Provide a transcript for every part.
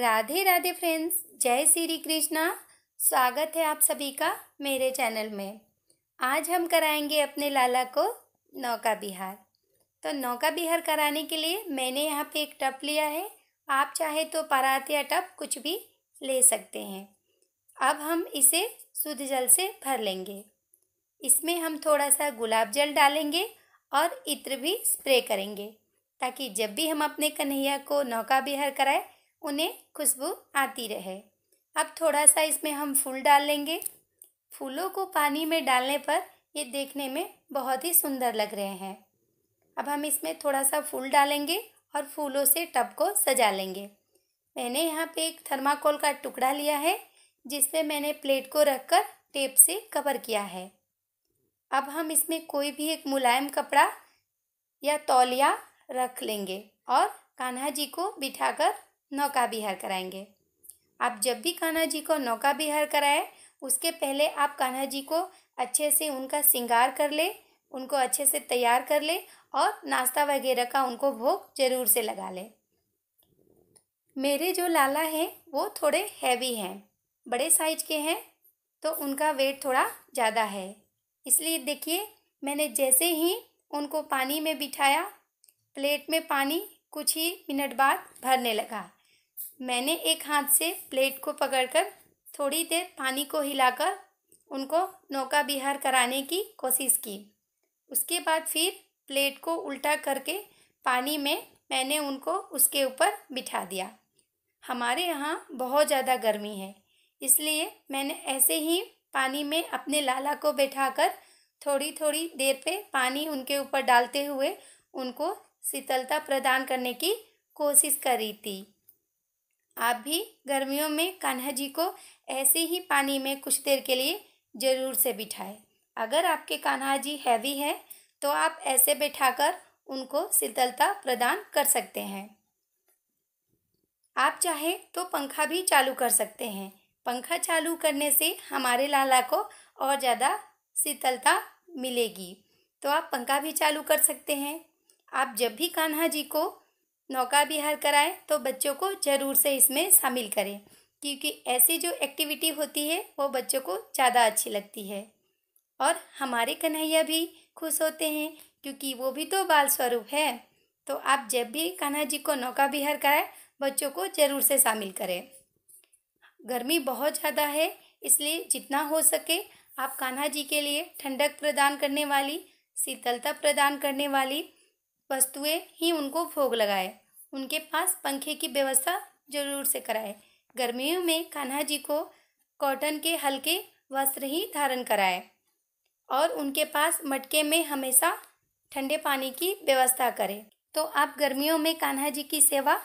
Radhe Radhe friends जय श्री कृष्णा स्वागत है आप सभी का मेरे चैनल में आज हम कराएंगे अपने लाला को नौका बिहार तो नौका बिहार कराने के लिए मैंने यहाँ पे एक टप लिया है आप चाहे तो परात या टप कुछ भी ले सकते हैं अब हम इसे शुद्ध जल से भर लेंगे इसमें हम थोड़ा सा गुलाब जल डालेंगे और इत्र भी स्प्रे करेंगे ताकि जब भी हम अपने कन्हैया को नौका बिहार कराएं उन्हें खुशबू आती रहे अब थोड़ा सा इसमें हम फूल डाल लेंगे फूलों को पानी में डालने पर ये देखने में बहुत ही सुंदर लग रहे हैं अब हम इसमें थोड़ा सा फूल डालेंगे और फूलों से टब को सजा लेंगे मैंने यहाँ पे एक थर्माकोल का टुकड़ा लिया है जिसपे मैंने प्लेट को रखकर टेप से कवर किया है अब हम इसमें कोई भी एक मुलायम कपड़ा या तौलिया रख लेंगे और कान्हा जी को बिठाकर नौका विहार कराएंगे आप जब भी कान्हा जी को नौका विहार कराएं उसके पहले आप कान्हा जी को अच्छे से उनका श्रृंगार कर ले उनको अच्छे से तैयार कर ले और नाश्ता वगैरह का उनको भोग जरूर से लगा ले मेरे जो लाला हैं वो थोड़े हैवी हैं बड़े साइज के हैं तो उनका वेट थोड़ा ज़्यादा है इसलिए देखिए मैंने जैसे ही उनको पानी में बिठाया प्लेट में पानी कुछ ही मिनट बाद भरने लगा मैंने एक हाथ से प्लेट को पकड़कर थोड़ी देर पानी को हिलाकर उनको नौका बिहार कराने की कोशिश की उसके बाद फिर प्लेट को उल्टा करके पानी में मैंने उनको उसके ऊपर बिठा दिया हमारे यहाँ बहुत ज़्यादा गर्मी है इसलिए मैंने ऐसे ही पानी में अपने लाला को बैठाकर थोड़ी थोड़ी देर पे पानी उनके ऊपर डालते हुए उनको शीतलता प्रदान करने की कोशिश करी थी आप भी गर्मियों में कान्हा जी को ऐसे ही पानी में कुछ देर के लिए ज़रूर से बिठाएं अगर आपके कान्हा जी हैवी है तो आप ऐसे बैठाकर उनको शीतलता प्रदान कर सकते हैं आप चाहे तो पंखा भी चालू कर सकते हैं पंखा चालू करने से हमारे लाला को और ज़्यादा शीतलता मिलेगी तो आप पंखा भी चालू कर सकते हैं आप जब भी कान्हा जी को नौका विहार कराएं तो बच्चों को ज़रूर से इसमें शामिल करें क्योंकि ऐसी जो एक्टिविटी होती है वो बच्चों को ज़्यादा अच्छी लगती है और हमारे कन्हैया भी खुश होते हैं क्योंकि वो भी तो बाल स्वरूप है तो आप जब भी कान्हा जी को नौका विहार कराएं बच्चों को ज़रूर से शामिल करें गर्मी बहुत ज़्यादा है इसलिए जितना हो सके आप कान्हा जी के लिए ठंडक प्रदान करने वाली शीतलता प्रदान करने वाली वस्तुएं ही उनको भोग लगाए उनके पास पंखे की व्यवस्था जरूर से कराए गर्मियों में कान्हा जी को कॉटन के हल्के वस्त्र ही धारण कराए और उनके पास मटके में हमेशा ठंडे पानी की व्यवस्था करें तो आप गर्मियों में कान्हा जी की सेवा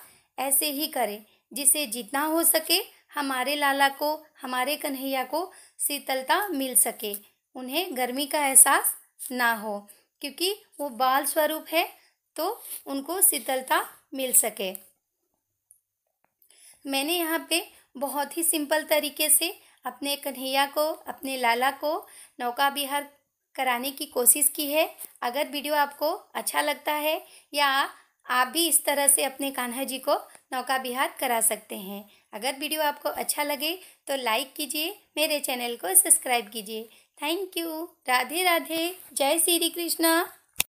ऐसे ही करें जिसे जितना हो सके हमारे लाला को हमारे कन्हैया को शीतलता मिल सके उन्हें गर्मी का एहसास ना हो क्योंकि वो बाल स्वरूप है तो उनको शीतलता मिल सके मैंने यहाँ पे बहुत ही सिंपल तरीके से अपने कन्हैया को अपने लाला को नौका विहार कराने की कोशिश की है अगर वीडियो आपको अच्छा लगता है या आप भी इस तरह से अपने कान्हा जी को नौका विहार करा सकते हैं अगर वीडियो आपको अच्छा लगे तो लाइक कीजिए मेरे चैनल को सब्सक्राइब कीजिए थैंक यू राधे राधे जय श्री कृष्णा